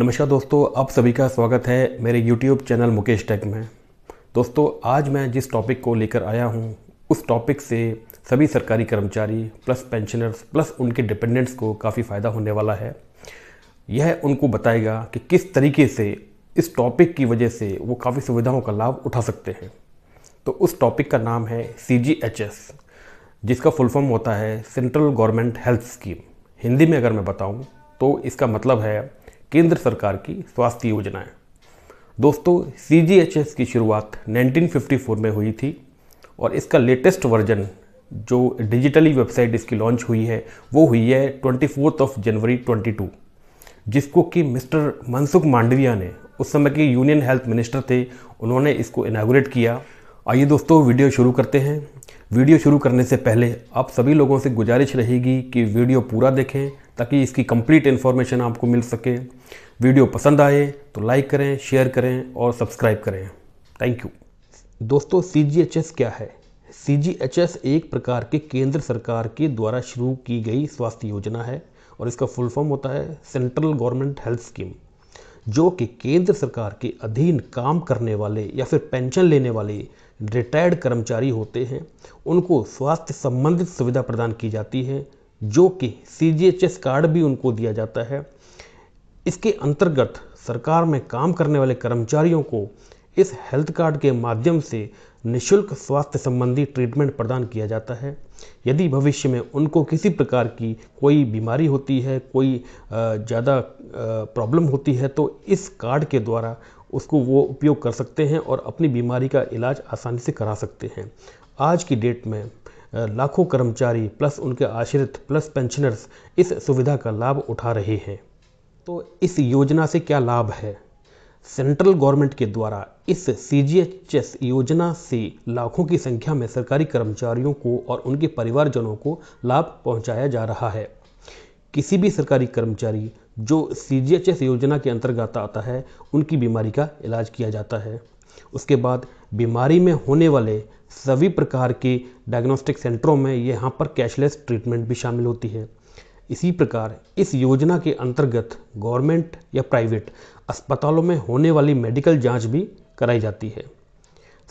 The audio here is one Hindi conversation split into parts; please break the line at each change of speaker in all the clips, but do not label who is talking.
नमस्कार दोस्तों आप सभी का स्वागत है मेरे YouTube चैनल मुकेश टेक में दोस्तों आज मैं जिस टॉपिक को लेकर आया हूँ उस टॉपिक से सभी सरकारी कर्मचारी प्लस पेंशनर्स प्लस उनके डिपेंडेंट्स को काफ़ी फ़ायदा होने वाला है यह उनको बताएगा कि किस तरीके से इस टॉपिक की वजह से वो काफ़ी सुविधाओं का लाभ उठा सकते हैं तो उस टॉपिक का नाम है सी जिसका फुल फॉर्म होता है central government health scheme Hindi में अगर मैं बताऊँ तो इसका मतलब है केंद्र सरकार की स्वास्थ्य योजनाएं दोस्तों सी की शुरुआत 1954 में हुई थी और इसका लेटेस्ट वर्जन जो डिजिटली वेबसाइट इसकी लॉन्च हुई है वो हुई है ट्वेंटी ऑफ जनवरी 22 जिसको कि मिस्टर मनसुख मांडविया ने उस समय के यूनियन हेल्थ मिनिस्टर थे उन्होंने इसको इनाग्रेट किया आइए दोस्तों वीडियो शुरू करते हैं वीडियो शुरू करने से पहले आप सभी लोगों से गुजारिश रहेगी कि वीडियो पूरा देखें ताकि इसकी कंप्लीट इन्फॉर्मेशन आपको मिल सके वीडियो पसंद आए तो लाइक करें शेयर करें और सब्सक्राइब करें थैंक यू दोस्तों सी क्या है सी एक प्रकार के केंद्र सरकार के द्वारा शुरू की गई स्वास्थ्य योजना है और इसका फुल फॉर्म होता है सेंट्रल गवर्नमेंट हेल्थ स्कीम जो कि केंद्र सरकार के अधीन काम करने वाले या फिर पेंशन लेने वाले रिटायर्ड कर्मचारी होते हैं उनको स्वास्थ्य संबंधित सुविधा प्रदान की जाती है जो कि सी कार्ड भी उनको दिया जाता है इसके अंतर्गत सरकार में काम करने वाले कर्मचारियों को इस हेल्थ कार्ड के माध्यम से निशुल्क स्वास्थ्य संबंधी ट्रीटमेंट प्रदान किया जाता है यदि भविष्य में उनको किसी प्रकार की कोई बीमारी होती है कोई ज़्यादा प्रॉब्लम होती है तो इस कार्ड के द्वारा उसको वो उपयोग कर सकते हैं और अपनी बीमारी का इलाज आसानी से करा सकते हैं आज की डेट में लाखों कर्मचारी प्लस उनके आश्रित प्लस पेंशनर्स इस सुविधा का लाभ उठा रहे हैं तो इस योजना से क्या लाभ है सेंट्रल गवर्नमेंट के द्वारा इस एस योजना से लाखों की संख्या में सरकारी कर्मचारियों को और उनके परिवारजनों को लाभ पहुंचाया जा रहा है किसी भी सरकारी कर्मचारी जो एस योजना के अंतर्गत आता है उनकी बीमारी का इलाज किया जाता है उसके बाद बीमारी में होने वाले सभी प्रकार के डायग्नोस्टिक सेंटरों में यहाँ पर कैशलेस ट्रीटमेंट भी शामिल होती है इसी प्रकार इस योजना के अंतर्गत गवर्नमेंट या प्राइवेट अस्पतालों में होने वाली मेडिकल जांच भी कराई जाती है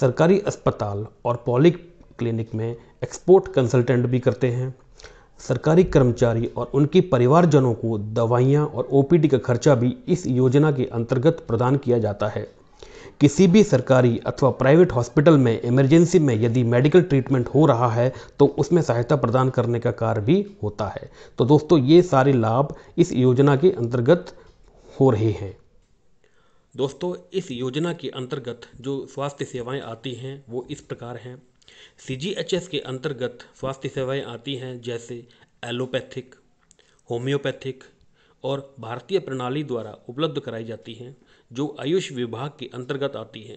सरकारी अस्पताल और पॉलिक क्लिनिक में एक्सपोर्ट कंसल्टेंट भी करते हैं सरकारी कर्मचारी और उनके परिवारजनों को दवाइयाँ और ओपीडी का खर्चा भी इस योजना के अंतर्गत प्रदान किया जाता है किसी भी सरकारी अथवा प्राइवेट हॉस्पिटल में इमरजेंसी में यदि मेडिकल ट्रीटमेंट हो रहा है तो उसमें सहायता प्रदान करने का कार्य भी होता है तो दोस्तों ये सारे लाभ इस योजना के अंतर्गत हो रहे हैं दोस्तों इस योजना के अंतर्गत जो स्वास्थ्य सेवाएं आती हैं वो इस प्रकार हैं सी के अंतर्गत स्वास्थ्य सेवाएं आती हैं जैसे एलोपैथिक होम्योपैथिक और भारतीय प्रणाली द्वारा उपलब्ध कराई जाती हैं जो आयुष विभाग के अंतर्गत आती हैं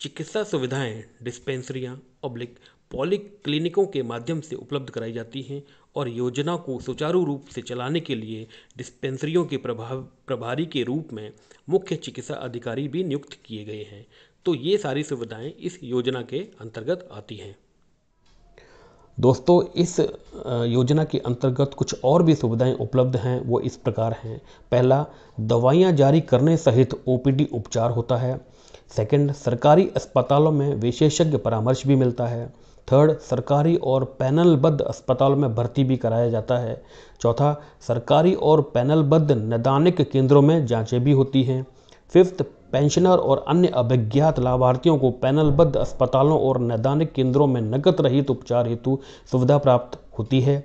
चिकित्सा सुविधाएं डिस्पेंसरियां पब्लिक पॉली क्लिनिकों के माध्यम से उपलब्ध कराई जाती हैं और योजना को सुचारू रूप से चलाने के लिए डिस्पेंसरियों के प्रभाव प्रभारी के रूप में मुख्य चिकित्सा अधिकारी भी नियुक्त किए गए हैं तो ये सारी सुविधाएं इस योजना के अंतर्गत आती हैं दोस्तों इस योजना के अंतर्गत कुछ और भी सुविधाएं उपलब्ध हैं वो इस प्रकार हैं पहला दवाइयां जारी करने सहित ओपीडी उपचार होता है सेकंड सरकारी अस्पतालों में विशेषज्ञ परामर्श भी मिलता है थर्ड सरकारी और पैनलबद्ध अस्पताल में भर्ती भी कराया जाता है चौथा सरकारी और पैनलबद्ध नैदानिक केंद्रों में जाँचें भी होती हैं फिफ्थ पेंशनर और अन्य अभिज्ञात लाभार्थियों को पैनलबद्ध अस्पतालों और नैदानिक केंद्रों में नकद रहित उपचार हेतु सुविधा प्राप्त होती है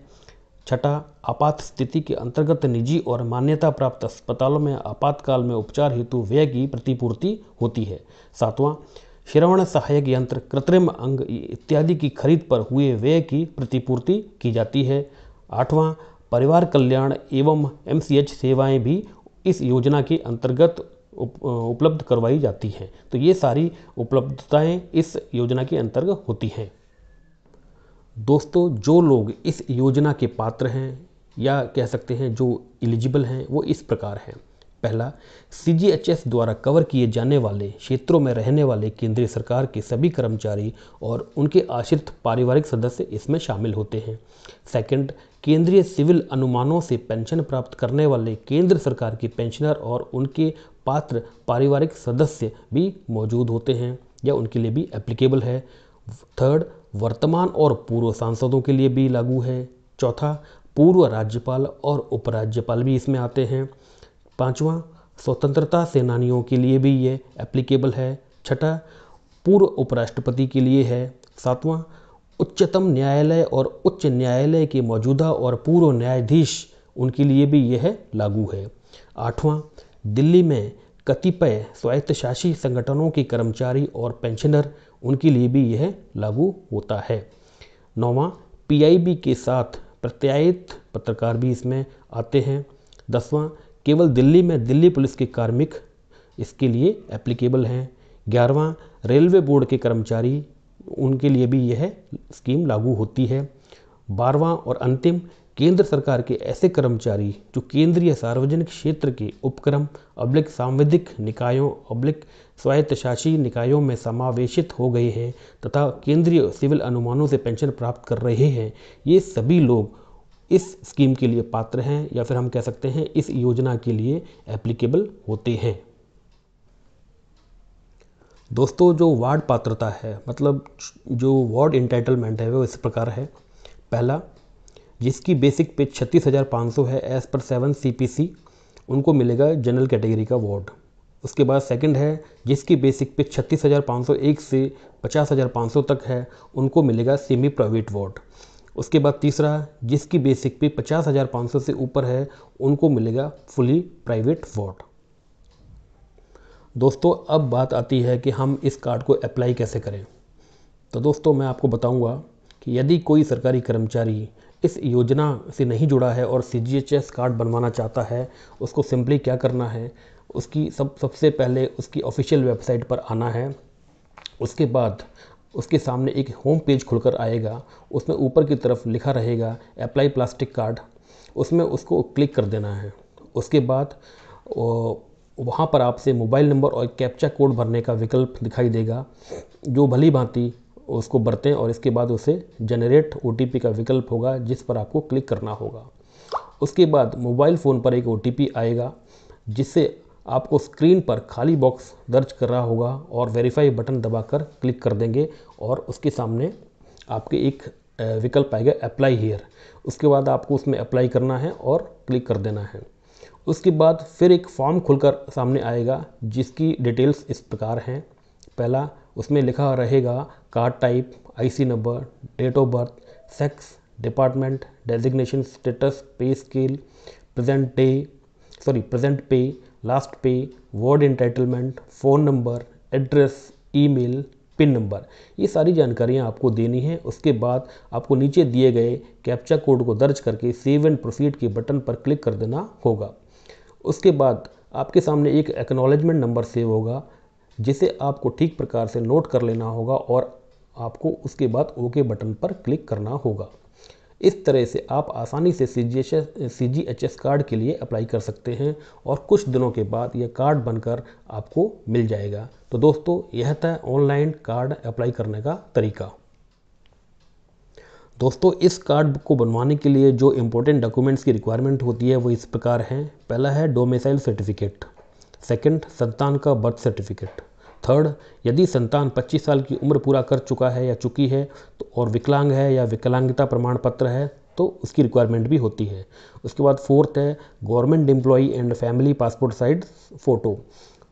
छठा आपात स्थिति के अंतर्गत निजी और मान्यता प्राप्त अस्पतालों में आपातकाल में उपचार हेतु व्यय की प्रतिपूर्ति होती है सातवां श्रवण सहायक यंत्र कृत्रिम अंग इत्यादि की खरीद पर हुए व्यय की प्रतिपूर्ति की जाती है आठवां परिवार कल्याण एवं एमसीएच सेवाएं भी इस योजना के अंतर्गत उप, उपलब्ध करवाई जाती हैं तो ये सारी उपलब्धताएं इस योजना के अंतर्गत होती हैं दोस्तों जो लोग इस योजना के पात्र हैं या कह सकते हैं जो एलिजिबल हैं वो इस प्रकार हैं पहला सी द्वारा कवर किए जाने वाले क्षेत्रों में रहने वाले केंद्रीय सरकार के सभी कर्मचारी और उनके आश्रित पारिवारिक सदस्य इसमें शामिल होते हैं सेकंड केंद्रीय सिविल अनुमानों से पेंशन प्राप्त करने वाले केंद्र सरकार के पेंशनर और उनके पात्र पारिवारिक सदस्य भी मौजूद होते हैं या उनके लिए भी एप्लीकेबल है थर्ड वर्तमान और पूर्व सांसदों के लिए भी लागू है चौथा पूर्व राज्यपाल और उपराज्यपाल भी इसमें आते हैं पांचवा स्वतंत्रता सेनानियों के लिए भी ये एप्लीकेबल है छठा पूर्व उपराष्ट्रपति के लिए है सातवां उच्चतम न्यायालय और उच्च न्यायालय के मौजूदा और पूर्व न्यायाधीश उनके लिए भी यह लागू है आठवां दिल्ली में कतिपय स्वायत्तशासी संगठनों के कर्मचारी और पेंशनर उनके लिए भी यह लागू होता है नौवा पीआईबी के साथ प्रत्यायित पत्रकार भी इसमें आते हैं दसवां केवल दिल्ली में दिल्ली पुलिस के कार्मिक इसके लिए एप्लीकेबल हैं ग्यारहवां रेलवे बोर्ड के कर्मचारी उनके लिए भी यह स्कीम लागू होती है बारवां और अंतिम केंद्र सरकार के ऐसे कर्मचारी जो केंद्रीय सार्वजनिक क्षेत्र के उपक्रम अब्लिक सांविधिक निकायों अब्लिक स्वायत्तशासी निकायों में समावेशित हो गए हैं तथा केंद्रीय सिविल अनुमानों से पेंशन प्राप्त कर रहे हैं ये सभी लोग इस स्कीम के लिए पात्र हैं या फिर हम कह सकते हैं इस योजना के लिए एप्लीकेबल होते हैं दोस्तों जो वार्ड पात्रता है मतलब जो वार्ड इंटाइटलमेंट है वो इस प्रकार है पहला जिसकी बेसिक पे छत्तीस हज़ार पाँच सौ है एज़ पर सेवन सी उनको मिलेगा जनरल कैटेगरी का वार्ड उसके बाद सेकंड है जिसकी बेसिक पे छत्तीस हज़ार पाँच सौ एक से पचास हज़ार पाँच सौ तक है उनको मिलेगा सेमी प्राइवेट वार्ड उसके बाद तीसरा जिसकी बेसिक पे पचास हज़ार पाँच सौ से ऊपर है उनको मिलेगा फुली प्राइवेट वार्ड दोस्तों अब बात आती है कि हम इस कार्ड को अप्लाई कैसे करें तो दोस्तों मैं आपको बताऊंगा कि यदि कोई सरकारी कर्मचारी इस योजना से नहीं जुड़ा है और सी कार्ड बनवाना चाहता है उसको सिंपली क्या करना है उसकी सब सबसे पहले उसकी ऑफिशियल वेबसाइट पर आना है उसके बाद उसके सामने एक होम पेज खुलकर आएगा उसमें ऊपर की तरफ लिखा रहेगा अप्लाई प्लास्टिक कार्ड उसमें उसको क्लिक कर देना है उसके बाद वहाँ पर आपसे मोबाइल नंबर और कैप्चा कोड भरने का विकल्प दिखाई देगा जो भली भांति उसको बरतें और इसके बाद उसे जनरेट ओ का विकल्प होगा जिस पर आपको क्लिक करना होगा उसके बाद मोबाइल फ़ोन पर एक ओ आएगा जिससे आपको स्क्रीन पर खाली बॉक्स दर्ज कर रहा होगा और वेरीफाई बटन दबाकर क्लिक कर देंगे और उसके सामने आपके एक विकल्प आएगा अप्लाई हेयर उसके बाद आपको उसमें अप्लाई करना है और क्लिक कर देना है उसके बाद फिर एक फॉर्म खुलकर सामने आएगा जिसकी डिटेल्स इस प्रकार हैं पहला उसमें लिखा रहेगा card type IC number date of birth sex department designation status pay scale present day sorry present pay last pay word entitlement phone number address email pin number ये सारी जानकारियाँ आपको देनी है उसके बाद आपको नीचे दिए गए कैप्चा कोड को दर्ज करके सेव एंड प्रोसीड के बटन पर क्लिक कर देना होगा उसके बाद आपके सामने एक एक्नॉलेजमेंट नंबर सेव होगा जिसे आपको ठीक प्रकार से नोट कर लेना होगा और आपको उसके बाद ओके बटन पर क्लिक करना होगा इस तरह से आप आसानी से C G H S card के लिए अप्लाई कर सकते हैं और कुछ दिनों के बाद यह कार्ड बनकर आपको मिल जाएगा तो दोस्तों यह था ऑनलाइन कार्ड अप्लाई करने का तरीका दोस्तों इस कार्ड को बनवाने के लिए जो इम्पोर्टेंट डॉक्यूमेंट्स की रिक्वायरमेंट होती है वो इस प्रकार हैं पहला है डोमिसाइल सर्टिफिकेट सेकंड संतान का बर्थ सर्टिफिकेट थर्ड यदि संतान 25 साल की उम्र पूरा कर चुका है या चुकी है तो और विकलांग है या विकलांगता प्रमाण पत्र है तो उसकी रिक्वायरमेंट भी होती है उसके बाद फोर्थ है government employee and family passport size photo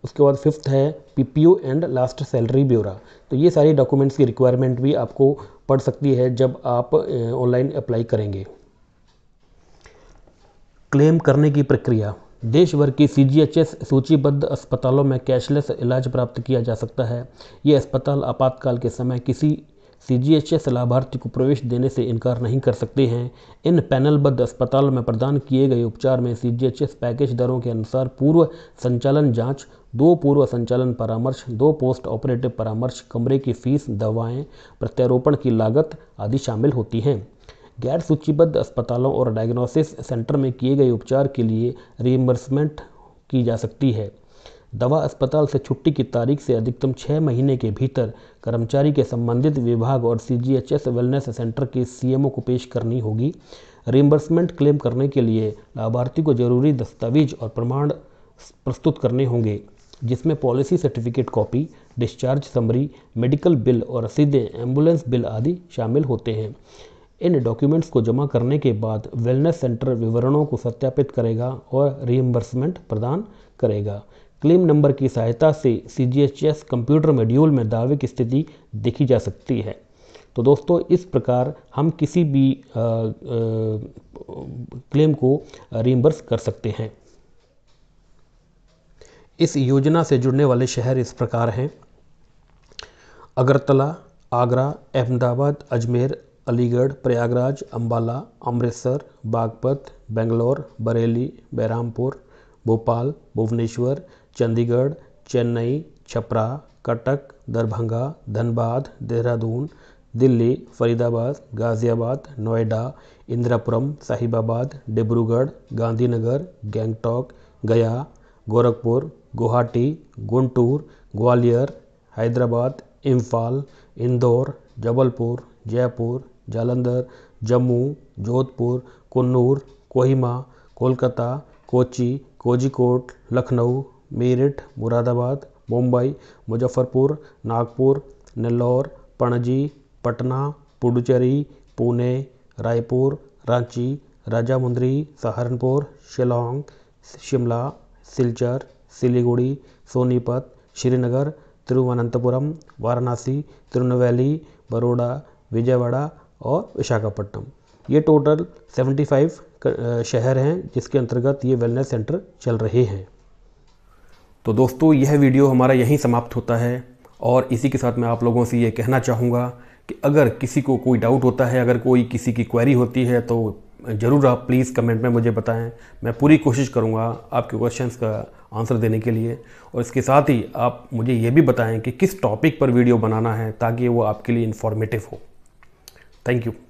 उसके बाद फिफ्थ है पी एंड लास्ट सैलरी ब्यौरा तो ये सारी डॉक्यूमेंट्स की रिक्वायरमेंट भी आपको पड़ सकती है जब आप ऑनलाइन अप्लाई करेंगे क्लेम करने की प्रक्रिया देश भर की सी सूचीबद्ध अस्पतालों में कैशलेस इलाज प्राप्त किया जा सकता है ये अस्पताल आपातकाल के समय किसी सी जी एच एस लाभार्थी को प्रवेश देने से इनकार नहीं कर सकते हैं इन पैनलबद्ध अस्पतालों में प्रदान किए गए उपचार में C G H S package दरों के अनुसार पूर्व संचालन जांच दो पूर्व संचालन परामर्श दो पोस्ट ऑपरेटिव परामर्श कमरे की फीस दवाएं प्रत्यारोपण की लागत आदि शामिल होती हैं गैर सूचीबद्ध अस्पतालों और डायग्नोसिस सेंटर में किए गए उपचार के लिए रीइम्बर्समेंट की जा सकती है दवा अस्पताल से छुट्टी की तारीख से अधिकतम छः महीने के भीतर कर्मचारी के संबंधित विभाग और C G H S wellness centre के सी एम ओ को पेश करनी होगी रिम्बर्समेंट क्लेम करने के लिए लाभार्थी को जरूरी दस्तावेज और प्रमाण प्रस्तुत करने होंगे जिसमें policy certificate copy discharge summary medical bill और रसीदें एम्बुलेंस बिल आदि शामिल होते हैं इन डॉक्यूमेंट्स को जमा करने के बाद वेलनेस सेंटर विवरणों को सत्यापित करेगा और रीइम्बर्समेंट प्रदान करेगा क्लेम नंबर की सहायता से C G H S computer module में दावे की स्थिति देखी जा सकती है तो दोस्तों इस प्रकार हम किसी भी आ, आ, क्लेम को रीइम्बर्स कर सकते हैं इस योजना से जुड़ने वाले शहर इस प्रकार हैं अगरतला आगरा अहमदाबाद अजमेर अलीगढ़ प्रयागराज अम्बाला अमृतसर बागपत बेंगलोर बरेली बहरामपुर भोपाल भुवनेश्वर चंडीगढ़ चेन्नई छपरा कटक दरभंगा धनबाद देहरादून दिल्ली फरीदाबाद गाज़ियाबाद नोएडा इंदिरापुरम साहिबाबाद डिब्रूगढ़ गांधीनगर गैंगटॉक गया गोरखपुर गुवाहाटी गुंटूर ग्वालियर हैदराबाद इम्फाल इंदौर जबलपुर जयपुर जालंधर जम्मू जोधपुर कन्नूर कोहिमा कोलकाता कोची कोजिकोट लखनऊ मेरठ मुरादाबाद मुंबई मुजफ्फरपुर नागपुर नेल्लौर पणजी पटना पुडुचेरी पुणे रायपुर रांची राजामुंद्री सहारनपुर शिलांग शिमला सिलचर सिलीगुड़ी सोनीपत श्रीनगर तिरुवनंतपुरम वाराणसी तिरुनेलवेली बड़ौदा विजयवाड़ा और विशाखापट्टनम ये टोटल 75 शहर हैं जिसके अंतर्गत ये वेलनेस सेंटर चल रहे हैं तो दोस्तों यह वीडियो हमारा यहीं समाप्त होता है और इसी के साथ मैं आप लोगों से ये कहना चाहूँगा कि अगर किसी को कोई डाउट होता है अगर कोई किसी की क्वेरी होती है तो ज़रूर आप प्लीज़ कमेंट में मुझे बताएं मैं पूरी कोशिश करूँगा आपके क्वेश्चंस का आंसर देने के लिए और इसके साथ ही आप मुझे ये भी बताएं कि किस टॉपिक पर वीडियो बनाना है ताकि वो आपके लिए इन्फॉर्मेटिव हो Thank you.